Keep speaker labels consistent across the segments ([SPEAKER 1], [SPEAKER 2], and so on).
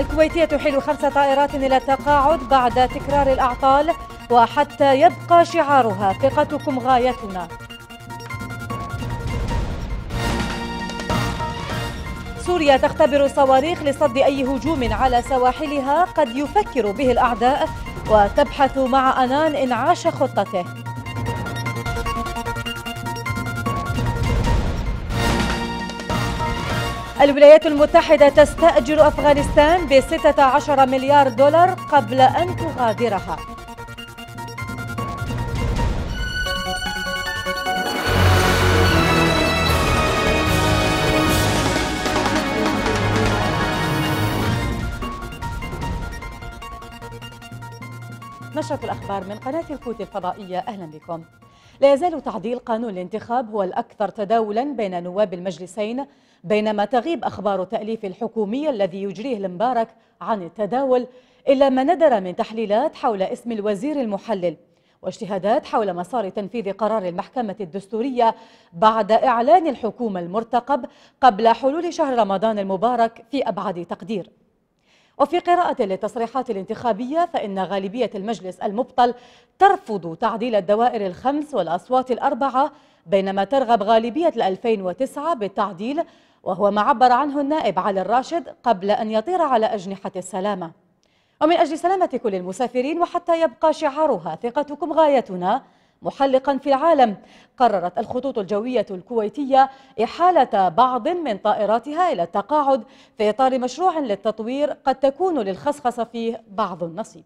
[SPEAKER 1] الكويتية تحيل خمس طائرات إلى التقاعد بعد تكرار الأعطال وحتى يبقى شعارها ثقتكم غايتنا سوريا تختبر صواريخ لصد أي هجوم على سواحلها قد يفكر به الأعداء وتبحث مع أنان إنعاش خطته الولايات المتحدة تستأجر أفغانستان ب 16 مليار دولار قبل أن تغادرها نشرة الأخبار من قناة الكوت الفضائية أهلا بكم لا يزال تعديل قانون الانتخاب هو الأكثر تداولا بين نواب المجلسين بينما تغيب أخبار التأليف الحكومي الذي يجريه المبارك عن التداول إلا ما ندر من تحليلات حول اسم الوزير المحلل واجتهادات حول مسار تنفيذ قرار المحكمة الدستورية بعد إعلان الحكومة المرتقب قبل حلول شهر رمضان المبارك في أبعد تقدير وفي قراءة للتصريحات الانتخابية فإن غالبية المجلس المبطل ترفض تعديل الدوائر الخمس والأصوات الأربعة بينما ترغب غالبية 2009 بالتعديل وهو ما عبر عنه النائب علي الراشد قبل أن يطير على أجنحة السلامة ومن أجل سلامة كل المسافرين وحتى يبقى شعارها ثقتكم غايتنا محلقا في العالم قررت الخطوط الجوية الكويتية إحالة بعض من طائراتها إلى التقاعد في إطار مشروع للتطوير قد تكون للخصخصة فيه بعض النصيب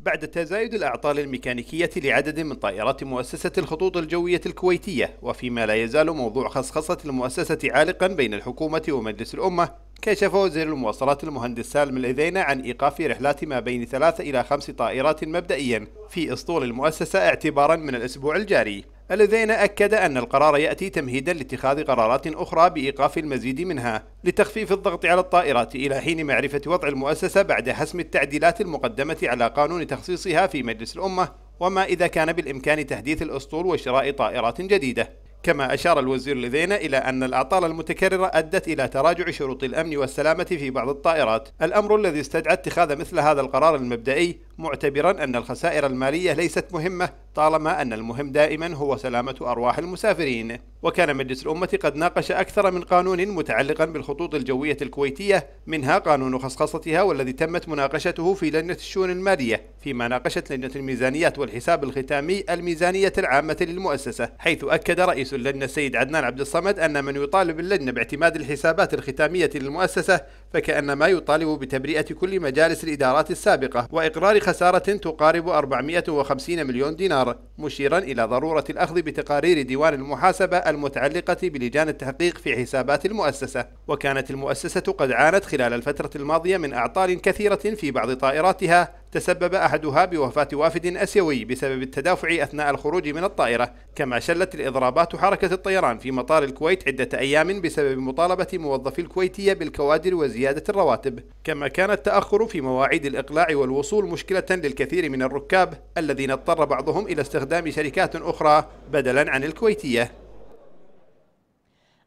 [SPEAKER 2] بعد تزايد الأعطال الميكانيكية لعدد من طائرات مؤسسة الخطوط الجوية الكويتية وفيما لا يزال موضوع خصخصة المؤسسة عالقا بين الحكومة ومجلس الأمة كشف وزير المواصلات المهندس سالم الإذينة عن إيقاف رحلات ما بين ثلاث إلى خمس طائرات مبدئيا في أسطول المؤسسة اعتبارا من الأسبوع الجاري الذين أكد أن القرار يأتي تمهيدا لاتخاذ قرارات أخرى بإيقاف المزيد منها لتخفيف الضغط على الطائرات إلى حين معرفة وضع المؤسسة بعد حسم التعديلات المقدمة على قانون تخصيصها في مجلس الأمة وما إذا كان بالإمكان تحديث الأسطول وشراء طائرات جديدة كما أشار الوزير لذينا إلى أن الأعطال المتكررة أدت إلى تراجع شروط الأمن والسلامة في بعض الطائرات الأمر الذي استدعى اتخاذ مثل هذا القرار المبدئي معتبرا أن الخسائر المالية ليست مهمة طالما أن المهم دائما هو سلامة أرواح المسافرين وكان مجلس الأمة قد ناقش أكثر من قانون متعلقا بالخطوط الجوية الكويتية منها قانون خصخصتها والذي تمت مناقشته في لجنة الشؤون المالية فيما ناقشت لجنة الميزانيات والحساب الختامي الميزانية العامة للمؤسسة حيث أكد رئيس اللجنة السيد عدنان عبد الصمد أن من يطالب اللجنة باعتماد الحسابات الختامية للمؤسسة فكأن ما يطالب بتبرئة كل مجالس الإدارات السابقة وإقرار خسارة تقارب 450 مليون دينار مشيرا إلى ضرورة الأخذ بتقارير ديوان المحاسبة المتعلقة بلجان التحقيق في حسابات المؤسسة وكانت المؤسسة قد عانت خلال الفترة الماضية من أعطال كثيرة في بعض طائراتها تسبب أحدها بوفاة وافد أسيوي بسبب التدافع أثناء الخروج من الطائرة كما شلت الإضرابات حركة الطيران في مطار الكويت عدة أيام بسبب مطالبة موظفي الكويتية بالكوادر وزيادة الرواتب كما كان التأخر في مواعيد الإقلاع والوصول مشكلة للكثير من الركاب الذين اضطر بعضهم إلى استخدام شركات أخرى بدلا عن الكويتية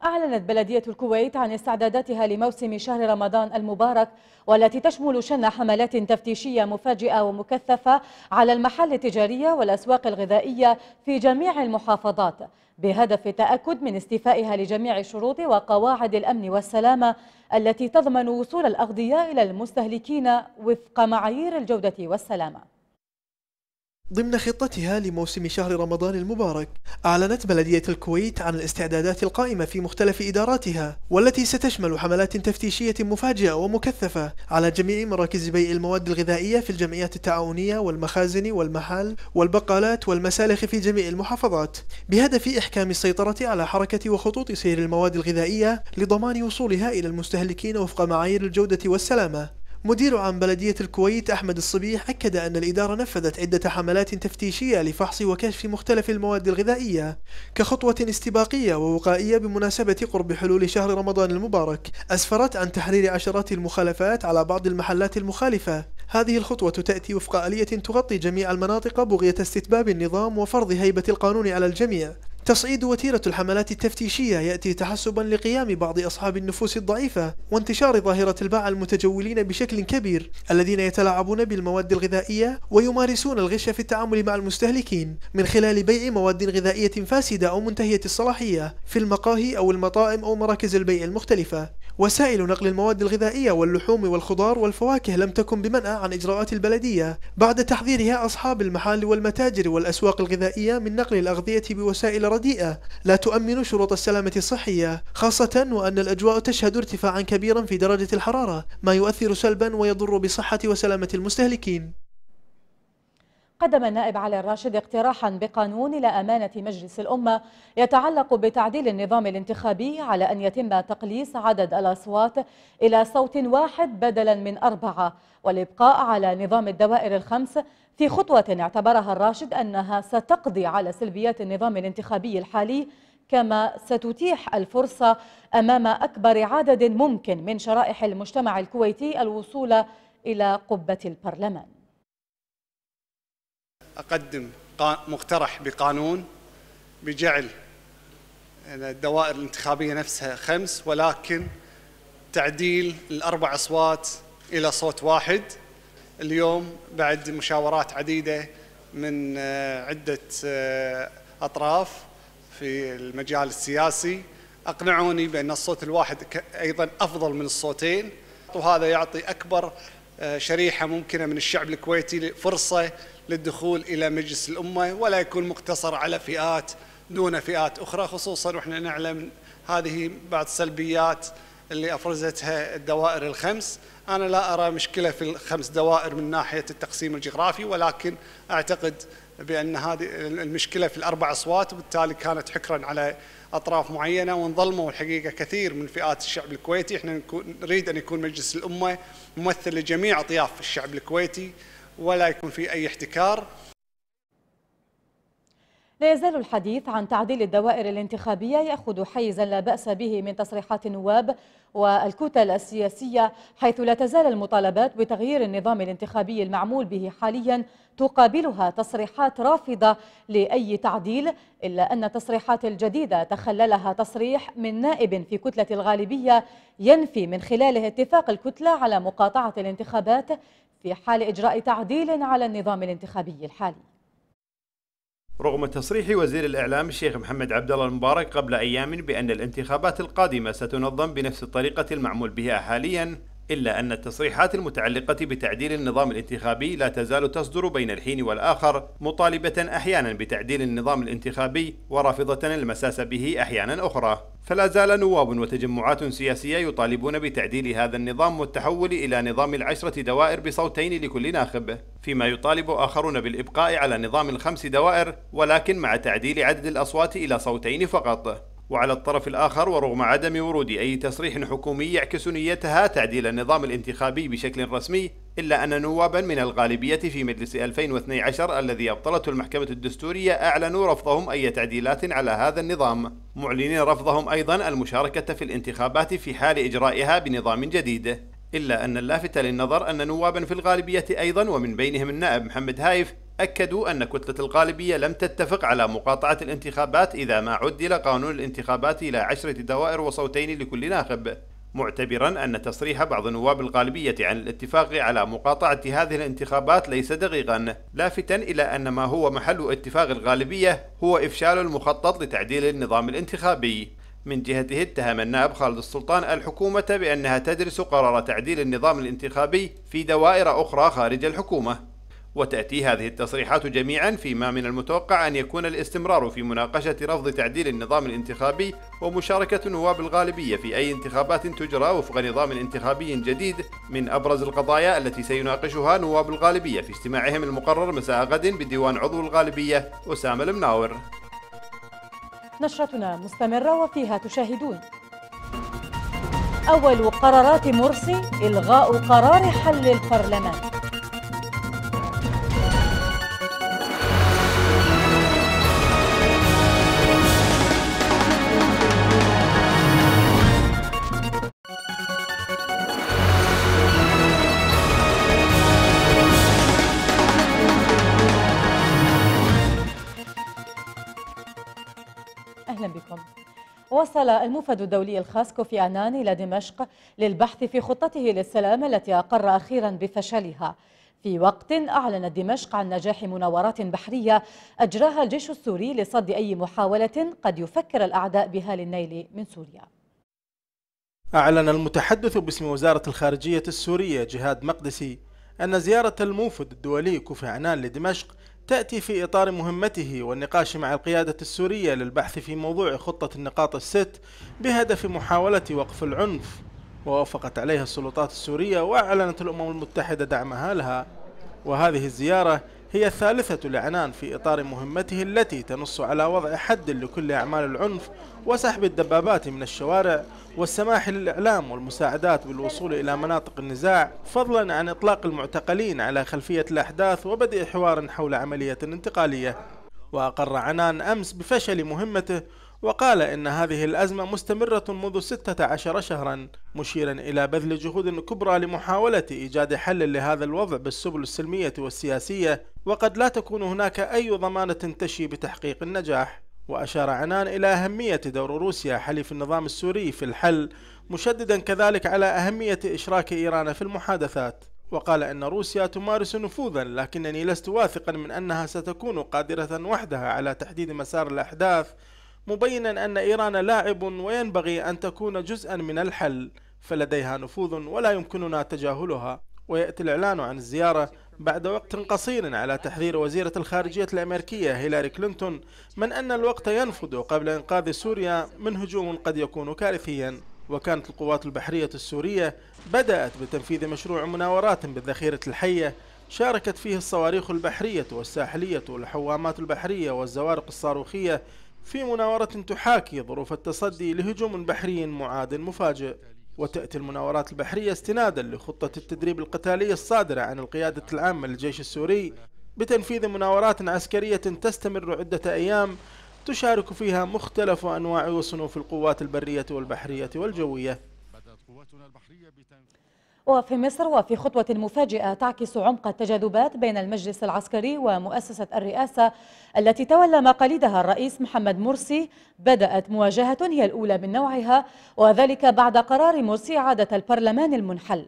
[SPEAKER 1] أعلنت بلدية الكويت عن استعداداتها لموسم شهر رمضان المبارك والتي تشمل شن حملات تفتيشية مفاجئة ومكثفة على المحال التجارية والأسواق الغذائية في جميع المحافظات بهدف التأكد من استيفائها لجميع الشروط وقواعد الأمن والسلامة التي تضمن وصول الأغذية إلى المستهلكين وفق معايير الجودة والسلامة
[SPEAKER 3] ضمن خطتها لموسم شهر رمضان المبارك أعلنت بلدية الكويت عن الاستعدادات القائمة في مختلف إداراتها والتي ستشمل حملات تفتيشية مفاجئة ومكثفة على جميع مراكز بيع المواد الغذائية في الجمعيات التعاونية والمخازن والمحال والبقالات والمسالخ في جميع المحافظات بهدف إحكام السيطرة على حركة وخطوط سير المواد الغذائية لضمان وصولها إلى المستهلكين وفق معايير الجودة والسلامة مدير عام بلدية الكويت أحمد الصبيح أكد أن الإدارة نفذت عدة حملات تفتيشية لفحص وكشف مختلف المواد الغذائية كخطوة استباقية ووقائية بمناسبة قرب حلول شهر رمضان المبارك أسفرت عن تحرير عشرات المخالفات على بعض المحلات المخالفة هذه الخطوة تأتي وفق آلية تغطي جميع المناطق بغية استتباب النظام وفرض هيبة القانون على الجميع تصعيد وتيرة الحملات التفتيشية يأتي تحسبا لقيام بعض أصحاب النفوس الضعيفة وانتشار ظاهرة الباعة المتجولين بشكل كبير الذين يتلاعبون بالمواد الغذائية ويمارسون الغش في التعامل مع المستهلكين من خلال بيع مواد غذائية فاسدة أو منتهية الصلاحية في المقاهي أو المطاعم أو مراكز البيع المختلفة وسائل نقل المواد الغذائية واللحوم والخضار والفواكه لم تكن بمنأى عن إجراءات البلدية بعد تحذيرها أصحاب المحال والمتاجر والأسواق الغذائية من نقل الأغذية بوسائل رديئة لا تؤمن شروط السلامة الصحية خاصة وأن الأجواء تشهد ارتفاعا كبيرا في درجة الحرارة ما يؤثر سلبا ويضر بصحة وسلامة المستهلكين
[SPEAKER 1] قدم النائب علي الراشد اقتراحا بقانون إلى أمانة مجلس الأمة يتعلق بتعديل النظام الانتخابي على أن يتم تقليص عدد الأصوات إلى صوت واحد بدلا من أربعة والإبقاء على نظام الدوائر الخمس في خطوة اعتبرها الراشد أنها ستقضي على سلبيات النظام الانتخابي الحالي كما ستتيح الفرصة أمام أكبر عدد ممكن من شرائح المجتمع الكويتي الوصول إلى قبة البرلمان
[SPEAKER 4] أقدم مقترح بقانون بجعل الدوائر الانتخابية نفسها خمس ولكن تعديل الأربع أصوات إلى صوت واحد اليوم بعد مشاورات عديدة من آه، عدة آه، أطراف في المجال السياسي أقنعوني بأن الصوت الواحد أيضا أفضل من الصوتين وهذا يعطي أكبر آه، شريحة ممكنة من الشعب الكويتي فرصة للدخول إلى مجلس الأمة ولا يكون مقتصر على فئات دون فئات أخرى خصوصا وإحنا نعلم هذه بعض السلبيات اللي أفرزتها الدوائر الخمس أنا لا أرى مشكلة في الخمس دوائر من ناحية التقسيم الجغرافي ولكن أعتقد بأن هذه المشكلة في الأربع أصوات وبالتالي كانت حكرا على أطراف معينة وانظلموا الحقيقة كثير من فئات الشعب الكويتي احنا نريد أن يكون مجلس الأمة ممثل لجميع أطياف الشعب الكويتي ولا يكون في أي احتكار
[SPEAKER 1] لا يزال الحديث عن تعديل الدوائر الانتخابية يأخذ حيزا لا بأس به من تصريحات النواب والكتل السياسية حيث لا تزال المطالبات بتغيير النظام الانتخابي المعمول به حاليا تقابلها تصريحات رافضة لأي تعديل إلا أن التصريحات الجديدة تخللها تصريح من نائب في كتلة الغالبية ينفي من خلاله اتفاق الكتلة على مقاطعة الانتخابات في حال إجراء تعديل على النظام الانتخابي الحالي
[SPEAKER 2] رغم تصريح وزير الإعلام الشيخ محمد عبد الله المبارك قبل أيام بأن الانتخابات القادمة ستنظم بنفس الطريقة المعمول بها حاليا إلا أن التصريحات المتعلقة بتعديل النظام الانتخابي لا تزال تصدر بين الحين والآخر مطالبة أحيانا بتعديل النظام الانتخابي ورافضة المساس به أحيانا أخرى فلا زال نواب وتجمعات سياسية يطالبون بتعديل هذا النظام والتحول إلى نظام العشرة دوائر بصوتين لكل ناخب فيما يطالب آخرون بالإبقاء على نظام الخمس دوائر ولكن مع تعديل عدد الأصوات إلى صوتين فقط وعلى الطرف الآخر ورغم عدم ورود أي تصريح حكومي يعكس نيتها تعديل النظام الانتخابي بشكل رسمي إلا أن نوابا من الغالبية في مجلس 2012 الذي أبطلته المحكمة الدستورية أعلنوا رفضهم أي تعديلات على هذا النظام معلنين رفضهم أيضا المشاركة في الانتخابات في حال إجرائها بنظام جديد إلا أن اللافت للنظر أن نوابا في الغالبية أيضا ومن بينهم النائب محمد هايف أكدوا أن كتلة الغالبية لم تتفق على مقاطعة الانتخابات إذا ما عدل قانون الانتخابات إلى عشرة دوائر وصوتين لكل ناخب معتبرا أن تصريح بعض نواب الغالبية عن الاتفاق على مقاطعة هذه الانتخابات ليس دقيقا لافتا إلى أن ما هو محل اتفاق الغالبية هو إفشال المخطط لتعديل النظام الانتخابي من جهته اتهم النائب خالد السلطان الحكومة بأنها تدرس قرار تعديل النظام الانتخابي في دوائر أخرى خارج الحكومة وتأتي هذه التصريحات جميعا فيما من المتوقع أن يكون الاستمرار في مناقشة رفض تعديل النظام الانتخابي ومشاركة نواب الغالبية في أي انتخابات تجرى وفق نظام انتخابي جديد من أبرز القضايا التي سيناقشها نواب الغالبية في اجتماعهم المقرر مساء غد بديوان عضو الغالبية أسامة المناور
[SPEAKER 1] نشرتنا مستمرة وفيها تشاهدون أول قرارات مرسي إلغاء قرار حل البرلمان وصل المفد الدولي الخاص كوفي أنان إلى دمشق للبحث في خطته للسلام التي أقر أخيرا بفشلها في وقت أعلنت دمشق عن نجاح مناورات بحرية أجراها الجيش السوري لصد أي محاولة قد يفكر الأعداء بها للنيل من سوريا
[SPEAKER 5] أعلن المتحدث باسم وزارة الخارجية السورية جهاد مقدسي أن زيارة الموفد الدولي كوفي عنان لدمشق تأتي في إطار مهمته والنقاش مع القيادة السورية للبحث في موضوع خطة النقاط الست بهدف محاولة وقف العنف ووافقت عليها السلطات السورية وأعلنت الأمم المتحدة دعمها لها وهذه الزيارة هي الثالثة لعنان في إطار مهمته التي تنص على وضع حد لكل أعمال العنف وسحب الدبابات من الشوارع والسماح للإعلام والمساعدات بالوصول إلى مناطق النزاع فضلا عن إطلاق المعتقلين على خلفية الأحداث وبدء حوار حول عملية انتقالية وأقر عنان أمس بفشل مهمته وقال إن هذه الأزمة مستمرة منذ 16 شهرا مشيرا إلى بذل جهود كبرى لمحاولة إيجاد حل لهذا الوضع بالسبل السلمية والسياسية وقد لا تكون هناك أي ضمانة تشي بتحقيق النجاح وأشار عنان إلى أهمية دور روسيا حليف النظام السوري في الحل مشددا كذلك على أهمية إشراك إيران في المحادثات وقال أن روسيا تمارس نفوذا لكنني لست واثقا من أنها ستكون قادرة وحدها على تحديد مسار الأحداث مبينا أن إيران لاعب وينبغي أن تكون جزءا من الحل فلديها نفوذ ولا يمكننا تجاهلها ويأتي الإعلان عن الزيارة بعد وقت قصير على تحذير وزيرة الخارجية الأمريكية هيلاري كلينتون من أن الوقت ينفد قبل إنقاذ سوريا من هجوم قد يكون كارثيا وكانت القوات البحرية السورية بدأت بتنفيذ مشروع مناورات بالذخيرة الحية شاركت فيه الصواريخ البحرية والساحلية والحوامات البحرية والزوارق الصاروخية في مناورة تحاكي ظروف التصدي لهجوم بحري معاد مفاجئ وتأتي المناورات البحرية استنادا لخطة التدريب القتالية الصادرة عن القيادة العامة للجيش السوري بتنفيذ مناورات عسكرية تستمر عدة أيام تشارك فيها مختلف أنواع وصنوف القوات البرية والبحرية والجوية
[SPEAKER 1] وفي مصر وفي خطوة مفاجئة تعكس عمق التجاذبات بين المجلس العسكري ومؤسسة الرئاسة التي تولى مقاليدها الرئيس محمد مرسي بدأت مواجهة هي الأولى من نوعها وذلك بعد قرار مرسي عادة البرلمان المنحل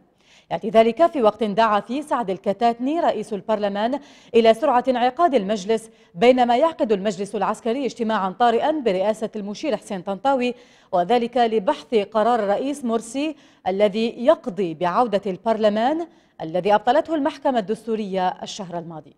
[SPEAKER 1] يأتي ذلك في وقت دعا فيه سعد الكتاتني رئيس البرلمان إلى سرعة انعقاد المجلس بينما يعقد المجلس العسكري اجتماعا طارئا برئاسة المشير حسين طنطاوي وذلك لبحث قرار الرئيس مرسي الذي يقضي بعودة البرلمان الذي أبطلته المحكمة الدستورية الشهر الماضي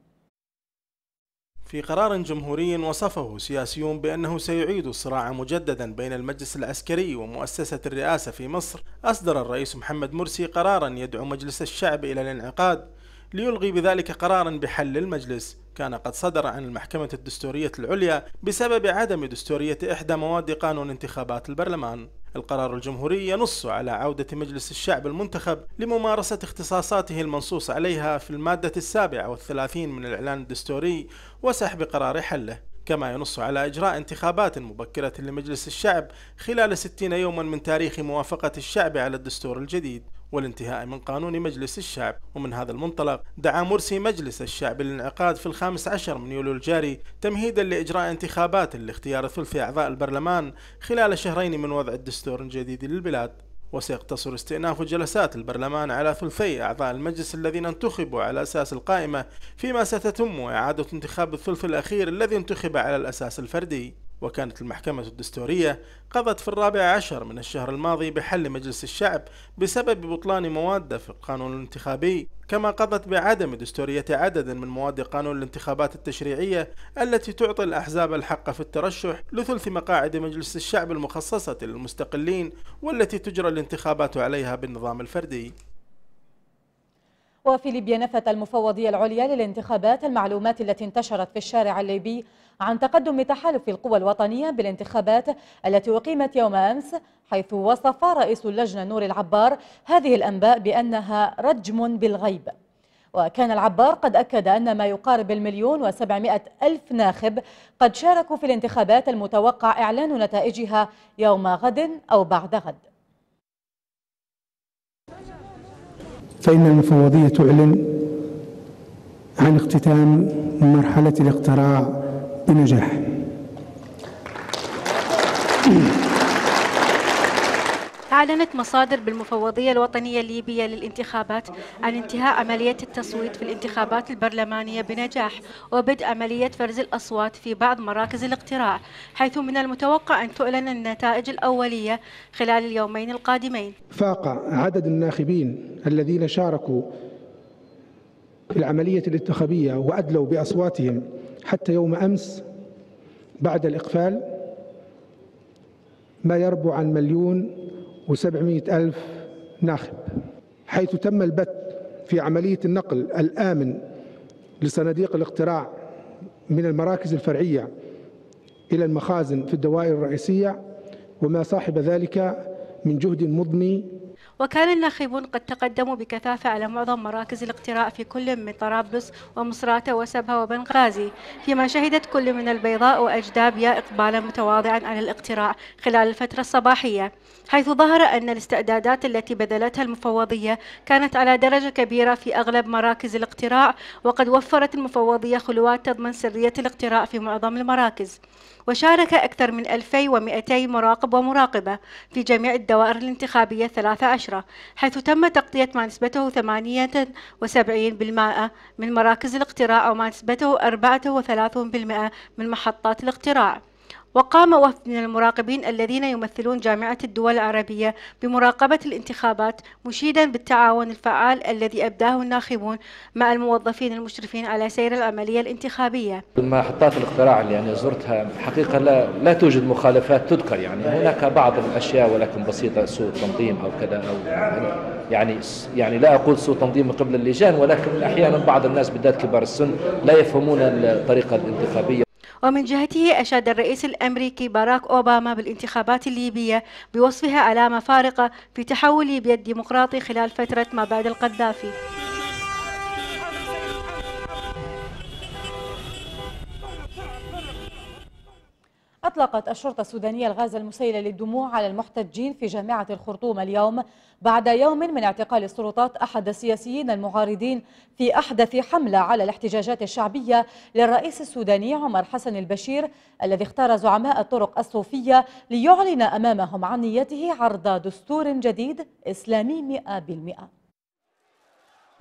[SPEAKER 5] في قرار جمهوري وصفه سياسيون بأنه سيعيد الصراع مجددا بين المجلس العسكري ومؤسسة الرئاسة في مصر أصدر الرئيس محمد مرسي قرارا يدعو مجلس الشعب إلى الانعقاد ليلغي بذلك قرارا بحل المجلس كان قد صدر عن المحكمة الدستورية العليا بسبب عدم دستورية إحدى مواد قانون انتخابات البرلمان القرار الجمهوري ينص على عودة مجلس الشعب المنتخب لممارسة اختصاصاته المنصوص عليها في المادة السابعة والثلاثين من الإعلان الدستوري وسحب قرار حله كما ينص على إجراء انتخابات مبكرة لمجلس الشعب خلال 60 يوما من تاريخ موافقة الشعب على الدستور الجديد والانتهاء من قانون مجلس الشعب ومن هذا المنطلق دعا مرسي مجلس الشعب للانعقاد في الخامس عشر من يوليو الجاري تمهيدا لإجراء انتخابات لاختيار ثلث أعضاء البرلمان خلال شهرين من وضع الدستور الجديد للبلاد وسيقتصر استئناف جلسات البرلمان على ثلثي أعضاء المجلس الذين انتخبوا على أساس القائمة فيما ستتم إعادة انتخاب الثلث الأخير الذي انتخب على الأساس الفردي وكانت المحكمة الدستورية قضت في الرابع عشر من الشهر الماضي بحل مجلس الشعب بسبب بطلان مواد في القانون الانتخابي كما قضت بعدم دستورية عدد من مواد قانون الانتخابات التشريعية التي تعطي الأحزاب الحق في الترشح لثلث مقاعد مجلس الشعب المخصصة للمستقلين والتي تجرى الانتخابات عليها بالنظام الفردي
[SPEAKER 1] وفي ليبيا نفت المفوضية العليا للانتخابات المعلومات التي انتشرت في الشارع الليبي عن تقدم تحالف القوى الوطنية بالانتخابات التي أقيمت يوم أمس حيث وصف رئيس اللجنة نور العبار هذه الأنباء بأنها رجم بالغيب وكان العبار قد أكد أن ما يقارب المليون وسبعمائة ألف ناخب قد شاركوا في الانتخابات المتوقع إعلان نتائجها يوم غد أو بعد غد
[SPEAKER 5] فإن المفوضية تعلن عن اختتام مرحلة الاقتراع بنجاح
[SPEAKER 6] أعلنت مصادر بالمفوضية الوطنية الليبية للانتخابات عن انتهاء عملية التصويت في الانتخابات البرلمانية بنجاح وبدء عملية فرز الأصوات في بعض مراكز الاقتراع حيث من المتوقع أن تعلن النتائج الأولية خلال اليومين القادمين
[SPEAKER 5] فاق عدد الناخبين الذين شاركوا في العملية الانتخابية وأدلوا بأصواتهم حتى يوم أمس بعد الإقفال ما يربو عن مليون وسبعمائة ألف ناخب حيث تم البت في عملية النقل الآمن لصناديق الاقتراع من المراكز الفرعية إلى المخازن في الدوائر الرئيسية وما صاحب ذلك من جهد
[SPEAKER 3] مضني
[SPEAKER 6] وكان الناخبون قد تقدموا بكثافة على معظم مراكز الاقتراع في كل من طرابلس ومصراتة وسبها وبنغازي فيما شهدت كل من البيضاء وأجدابيا إقبالا متواضعا على الاقتراع خلال الفترة الصباحية حيث ظهر أن الاستعدادات التي بذلتها المفوضية كانت على درجة كبيرة في أغلب مراكز الاقتراع وقد وفرت المفوضية خلوات تضمن سرية الاقتراع في معظم المراكز وشارك أكثر من 2200 مراقب ومراقبة في جميع الدوائر الانتخابية الثلاثة عشرة حيث تم تغطية ما نسبته 78% من مراكز الاقتراع وما نسبته 34% من محطات الاقتراع وقام وفد من المراقبين الذين يمثلون جامعة الدول العربية بمراقبة الانتخابات مشيدا بالتعاون الفعال الذي أبداه الناخبون مع الموظفين المشرفين على سير العملية الانتخابية
[SPEAKER 7] المحطات الاقتراع اللي يعني زرتها حقيقة لا, لا توجد مخالفات تذكر يعني هناك بعض الأشياء ولكن بسيطة سوء تنظيم أو كذا أو يعني يعني لا أقول سوء تنظيم من قبل اللجان ولكن أحيانا بعض الناس بالذات كبار السن لا يفهمون الطريقة الانتخابية
[SPEAKER 6] ومن جهته أشاد الرئيس الأمريكي باراك أوباما بالانتخابات الليبية بوصفها علامة فارقة في تحول ليبيا الديمقراطي خلال فترة ما بعد القذافي
[SPEAKER 1] أطلقت الشرطة السودانية الغاز المسيل للدموع على المحتجين في جامعة الخرطوم اليوم بعد يوم من اعتقال السلطات أحد السياسيين المعارضين في أحدث حملة على الاحتجاجات الشعبية للرئيس السوداني عمر حسن البشير الذي اختار زعماء الطرق الصوفية ليعلن أمامهم عن نيته عرض دستور جديد إسلامي 100%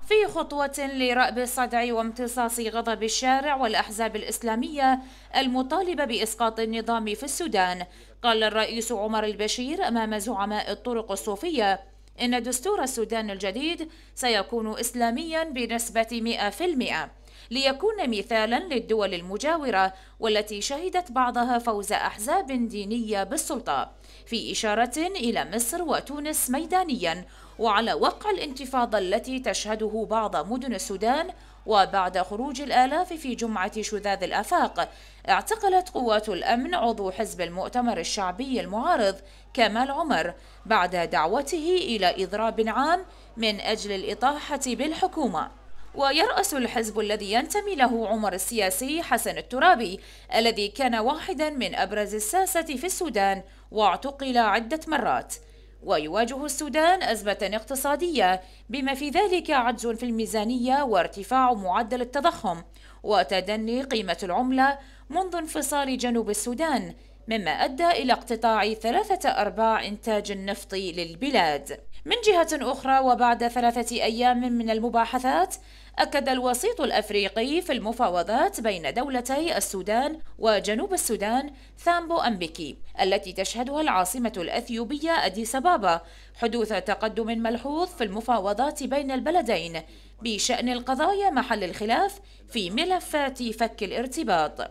[SPEAKER 8] في خطوة لرأب الصدع وامتصاص غضب الشارع والأحزاب الإسلامية المطالبة بإسقاط النظام في السودان قال الرئيس عمر البشير أمام زعماء الطرق الصوفية إن دستور السودان الجديد سيكون إسلاميا بنسبة 100% ليكون مثالا للدول المجاورة والتي شهدت بعضها فوز أحزاب دينية بالسلطة في إشارة إلى مصر وتونس ميدانيا وعلى وقع الانتفاضة التي تشهده بعض مدن السودان وبعد خروج الآلاف في جمعة شذاذ الآفاق اعتقلت قوات الأمن عضو حزب المؤتمر الشعبي المعارض كمال عمر بعد دعوته إلى إضراب عام من أجل الإطاحة بالحكومة ويرأس الحزب الذي ينتمي له عمر السياسي حسن الترابي الذي كان واحدا من أبرز الساسة في السودان واعتقل عدة مرات ويواجه السودان أزمة اقتصادية بما في ذلك عجز في الميزانية وارتفاع معدل التضخم وتدني قيمة العملة منذ انفصال جنوب السودان مما أدى إلى اقتطاع ثلاثة أرباع إنتاج النفط للبلاد من جهة أخرى وبعد ثلاثة أيام من المباحثات أكد الوسيط الأفريقي في المفاوضات بين دولتي السودان وجنوب السودان ثامبو أمبيكي التي تشهدها العاصمة الأثيوبية أديس أبابا حدوث تقدم ملحوظ في المفاوضات بين البلدين بشأن القضايا محل الخلاف في ملفات فك الارتباط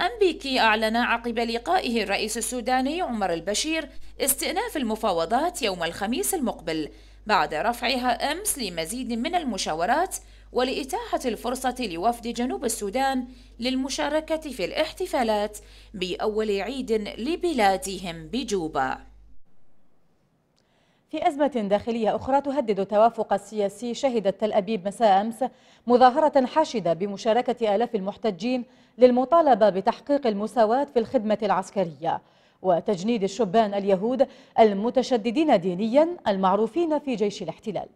[SPEAKER 8] أمبيكي أعلن عقب لقائه الرئيس السوداني عمر البشير استئناف المفاوضات يوم الخميس المقبل بعد رفعها أمس لمزيد من المشاورات ولإتاحة الفرصة لوفد جنوب السودان للمشاركة في الاحتفالات بأول عيد لبلادهم بجوبا
[SPEAKER 1] في أزمة داخلية أخرى تهدد التوافق السياسي شهدت تل أبيب مساء أمس مظاهرة حاشدة بمشاركة آلاف المحتجين للمطالبة بتحقيق المساواة في الخدمة العسكرية وتجنيد الشبان اليهود المتشددين دينيا المعروفين في جيش الاحتلال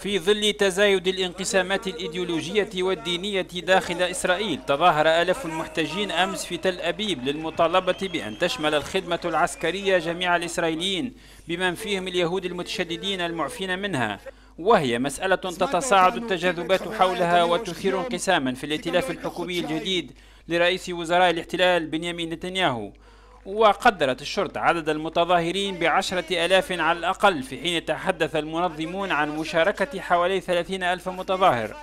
[SPEAKER 7] في ظل تزايد الانقسامات الإيديولوجية والدينية داخل إسرائيل تظاهر ألف المحتجين أمس في تل أبيب للمطالبة بأن تشمل الخدمة العسكرية جميع الإسرائيليين بمن فيهم اليهود المتشددين المعفين منها وهي مسألة تتصاعد التجاذبات حولها وتثير انقساما في الائتلاف الحكومي الجديد لرئيس وزراء الاحتلال بنيامين نتنياهو وقدرت الشرطة عدد المتظاهرين بعشرة ألاف على الأقل في حين تحدث المنظمون عن مشاركة حوالي ثلاثين ألف متظاهر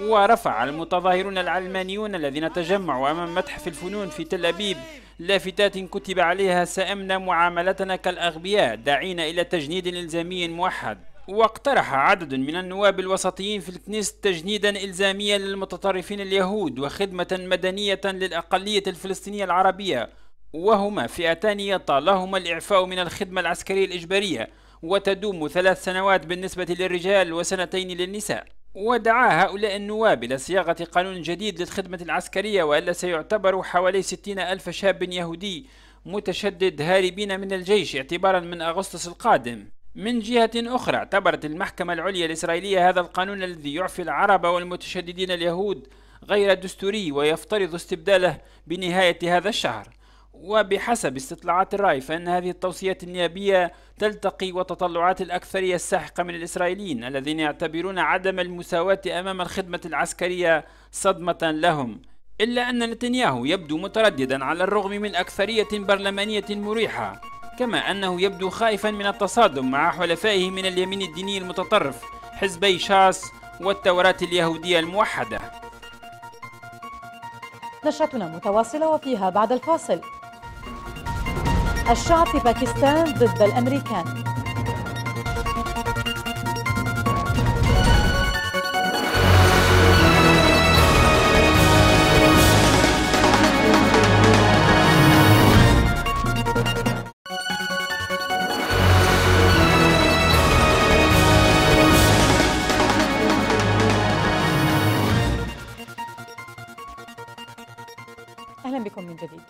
[SPEAKER 7] ورفع المتظاهرون العلمانيون الذين تجمعوا أمام متحف الفنون في تل أبيب لافتات كتب عليها سأمنا معاملتنا كالأغبياء داعين إلى تجنيد إلزامي موحد واقترح عدد من النواب الوسطيين في الكنيسة تجنيدا إلزاميا للمتطرفين اليهود وخدمة مدنية للأقلية الفلسطينية العربية وهما فئتان يطالهما الإعفاء من الخدمة العسكرية الإجبارية وتدوم ثلاث سنوات بالنسبة للرجال وسنتين للنساء ودعا هؤلاء النواب إلى صياغة قانون جديد للخدمة العسكرية وإلا سيعتبر حوالي 60 ألف شاب يهودي متشدد هاربين من الجيش اعتبارا من أغسطس القادم من جهة أخرى اعتبرت المحكمة العليا الإسرائيلية هذا القانون الذي يعفي العرب والمتشددين اليهود غير دستوري ويفترض استبداله بنهاية هذا الشهر وبحسب استطلاعات الرأي فإن هذه التوصيات النيابية تلتقي وتطلعات الأكثرية الساحقة من الإسرائيليين الذين يعتبرون عدم المساواة أمام الخدمة العسكرية صدمة لهم إلا أن نتنياهو يبدو مترددا على الرغم من أكثرية برلمانية مريحة كما أنه يبدو خائفا من التصادم مع حلفائه من اليمين الديني المتطرف حزبي شاس والتوراة اليهودية الموحدة
[SPEAKER 1] نشرتنا متواصلة وفيها بعد الفاصل الشعب في باكستان ضد الأمريكان جديد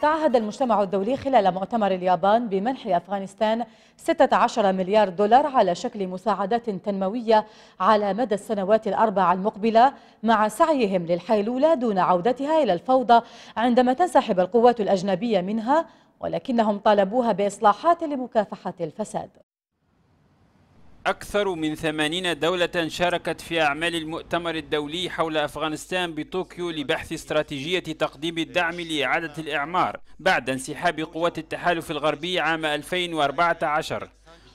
[SPEAKER 1] تعهد المجتمع الدولي خلال مؤتمر اليابان بمنح أفغانستان 16 مليار دولار على شكل مساعدات تنموية على مدى السنوات الأربع المقبلة مع سعيهم للحيلولة دون عودتها إلى الفوضى عندما تنسحب القوات الأجنبية منها ولكنهم طالبوها بإصلاحات لمكافحة الفساد
[SPEAKER 7] أكثر من ثمانين دولة شاركت في أعمال المؤتمر الدولي حول أفغانستان بطوكيو لبحث استراتيجية تقديم الدعم لإعادة الإعمار بعد انسحاب قوات التحالف الغربي عام 2014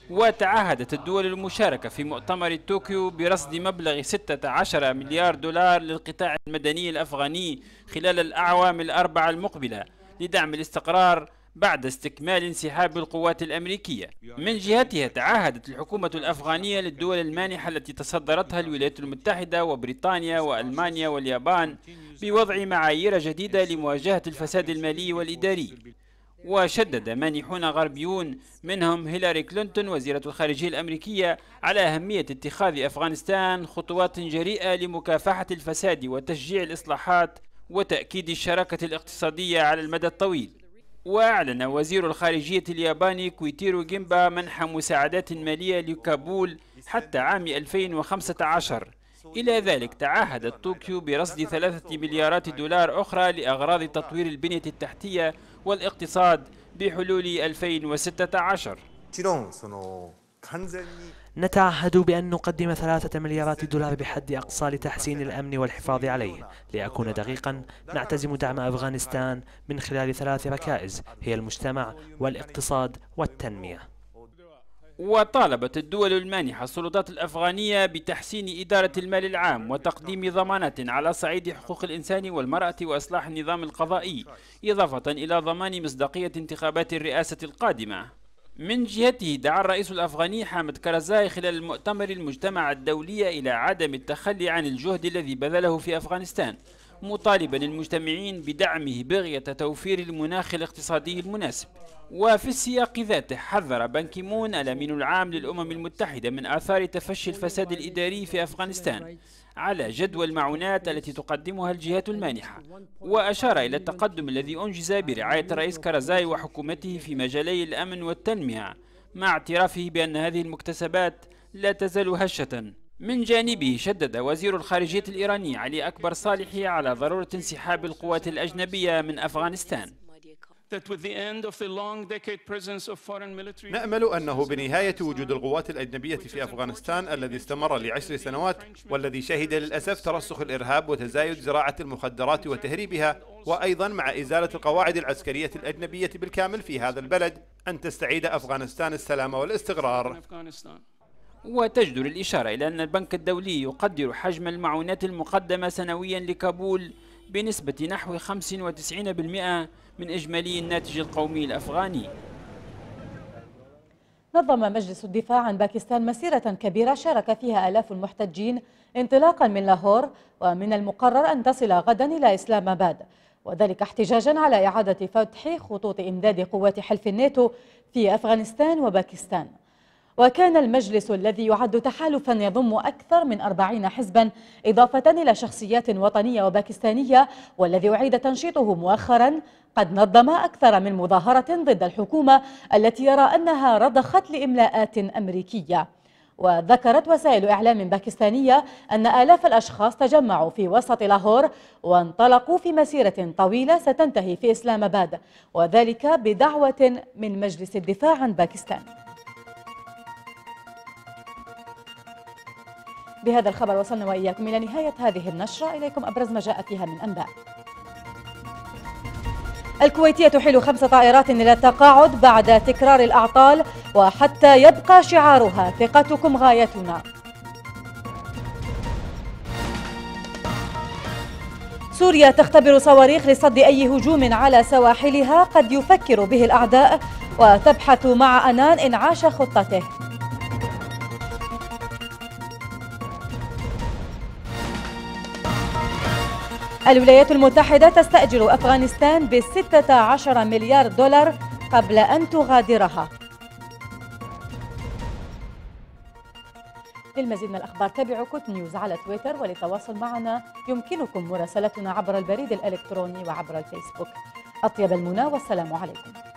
[SPEAKER 7] وتعهدت الدول المشاركة في مؤتمر طوكيو برصد مبلغ 16 مليار دولار للقطاع المدني الأفغاني خلال الأعوام الأربعة المقبلة لدعم الاستقرار بعد استكمال انسحاب القوات الأمريكية من جهتها تعهدت الحكومة الأفغانية للدول المانحة التي تصدرتها الولايات المتحدة وبريطانيا وألمانيا واليابان بوضع معايير جديدة لمواجهة الفساد المالي والإداري وشدد مانحون غربيون منهم هيلاري كلينتون وزيرة الخارجية الأمريكية على أهمية اتخاذ أفغانستان خطوات جريئة لمكافحة الفساد وتشجيع الإصلاحات وتأكيد الشراكة الاقتصادية على المدى الطويل وأعلن وزير الخارجية الياباني كويتيرو جيمبا منح مساعدات مالية لكابول حتى عام 2015 إلى ذلك تعهدت طوكيو برصد ثلاثة مليارات دولار أخرى لأغراض تطوير البنية التحتية والاقتصاد بحلول 2016
[SPEAKER 3] نتعهد بأن نقدم ثلاثة مليارات دولار بحد أقصى لتحسين الأمن والحفاظ عليه لأكون دقيقا نعتزم دعم أفغانستان من خلال ثلاث ركائز هي المجتمع والاقتصاد والتنمية
[SPEAKER 7] وطالبت الدول المانحة السلطات الأفغانية بتحسين إدارة المال العام وتقديم ضمانات على صعيد حقوق الإنسان والمرأة وإصلاح النظام القضائي إضافة إلى ضمان مصداقية انتخابات الرئاسة القادمة من جهته دعا الرئيس الأفغاني حامد كرزاي خلال المؤتمر المجتمع الدولي إلى عدم التخلي عن الجهد الذي بذله في أفغانستان مطالبا المجتمعين بدعمه بغية توفير المناخ الاقتصادي المناسب وفي السياق ذاته حذر بنكيمون الأمين العام للأمم المتحدة من آثار تفشي الفساد الإداري في أفغانستان على جدوى المعونات التي تقدمها الجهات المانحة وأشار إلى التقدم الذي أنجز برعاية الرئيس كرزاي وحكومته في مجالي الأمن والتنمية مع اعترافه بأن هذه المكتسبات لا تزال هشة من جانبه شدد وزير الخارجية الإيراني علي أكبر صالحي على ضرورة انسحاب القوات الأجنبية من أفغانستان نأمل أنه بنهاية
[SPEAKER 2] وجود القوات الأجنبية في أفغانستان الذي استمر لعشر سنوات والذي شهد للأسف ترسخ الإرهاب وتزايد زراعة المخدرات وتهريبها وأيضا مع إزالة القواعد العسكرية الأجنبية بالكامل في هذا البلد أن تستعيد أفغانستان السلام والاستقرار
[SPEAKER 7] وتجدر الإشارة إلى أن البنك الدولي يقدر حجم المعونات المقدمة سنويا لكابول بنسبة نحو 95% من إجمالي الناتج القومي الأفغاني
[SPEAKER 1] نظم مجلس الدفاع عن باكستان مسيرة كبيرة شارك فيها آلاف المحتجين انطلاقا من لاهور ومن المقرر أن تصل غدا إلى إسلام آباد وذلك احتجاجا على إعادة فتح خطوط إمداد قوات حلف الناتو في أفغانستان وباكستان وكان المجلس الذي يعد تحالفا يضم أكثر من 40 حزبا إضافة إلى شخصيات وطنية وباكستانية والذي أعيد تنشيطه مؤخرا قد نظم أكثر من مظاهرة ضد الحكومة التي يرى أنها رضخت لإملاءات أمريكية وذكرت وسائل إعلام باكستانية أن آلاف الأشخاص تجمعوا في وسط لاهور وانطلقوا في مسيرة طويلة ستنتهي في إسلام آباد وذلك بدعوة من مجلس الدفاع عن باكستان بهذا الخبر وصلنا وإياكم إلى نهاية هذه النشرة إليكم أبرز ما جاء فيها من أنباء الكويتية تحيل خمس طائرات إلى التقاعد بعد تكرار الأعطال وحتى يبقى شعارها ثقتكم غايتنا سوريا تختبر صواريخ لصد أي هجوم على سواحلها قد يفكر به الأعداء وتبحث مع أنان إنعاش خطته الولايات المتحدة تستأجر أفغانستان ب 16 مليار دولار قبل أن تغادرها للمزيد من الأخبار تابعوا كوت نيوز على تويتر وللتواصل معنا يمكنكم مراسلتنا عبر البريد الإلكتروني وعبر الفيسبوك أطيب المنى والسلام عليكم